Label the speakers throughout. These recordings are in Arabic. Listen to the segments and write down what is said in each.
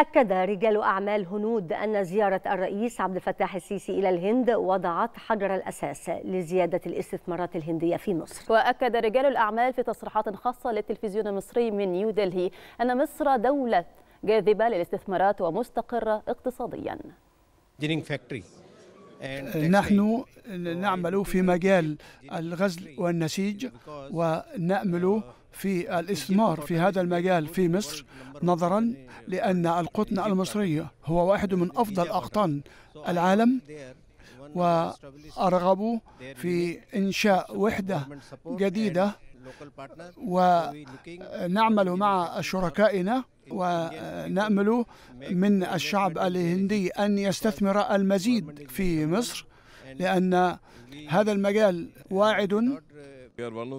Speaker 1: أكد رجال أعمال هنود أن زيارة الرئيس عبد الفتاح السيسي إلى الهند وضعت حجر الأساس لزيادة الاستثمارات الهندية في مصر وأكد رجال الأعمال في تصريحات خاصة للتلفزيون المصري من نيودلهي أن مصر دولة جاذبة للاستثمارات ومستقرة اقتصادياً نحن نعمل في مجال الغزل والنسيج ونأمل في الاستثمار في هذا المجال في مصر نظرا لأن القطن المصري هو واحد من أفضل أقطان العالم وأرغب في إنشاء وحدة جديدة ونعمل مع شركائنا ونأمل من الشعب الهندي أن يستثمر المزيد في مصر لأن هذا المجال واعد uh, uh,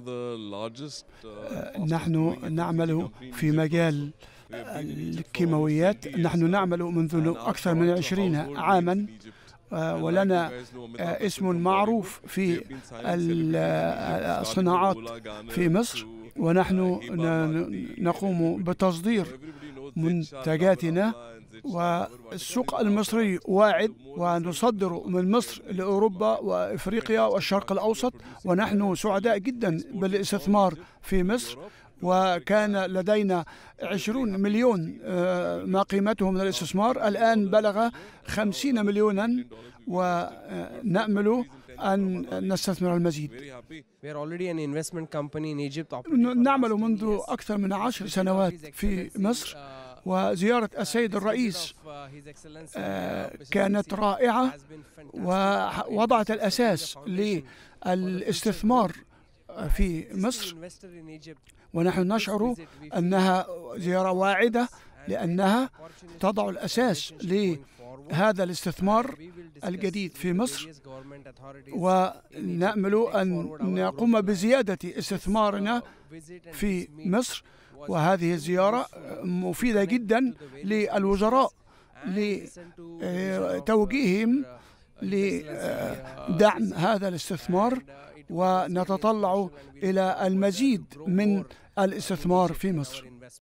Speaker 1: آه، نحن نعمل في مجال الكيماويات نحن نعمل منذ أكثر من عشرين عاما آه، ولنا آه، اسم معروف في الصناعات في آه، مصر ونحن نقوم بتصدير منتجاتنا والسوق المصري واعد ونصدر من مصر لأوروبا وإفريقيا والشرق الأوسط ونحن سعداء جدا بالاستثمار في مصر وكان لدينا 20 مليون آه، ما قيمته من الاستثمار الآن بلغ 50 مليونا ونأمل أن نستثمر المزيد نعمل منذ أكثر من عشر سنوات في مصر وزيارة السيد الرئيس آه، كانت رائعة ووضعت الأساس للاستثمار في مصر ونحن نشعر أنها زيارة واعدة لأنها تضع الأساس لهذا الاستثمار الجديد في مصر ونأمل أن نقوم بزيادة استثمارنا في مصر وهذه الزيارة مفيدة جدا للوزراء لتوجيههم لدعم هذا الاستثمار ونتطلع إلى المزيد من الاستثمار في مصر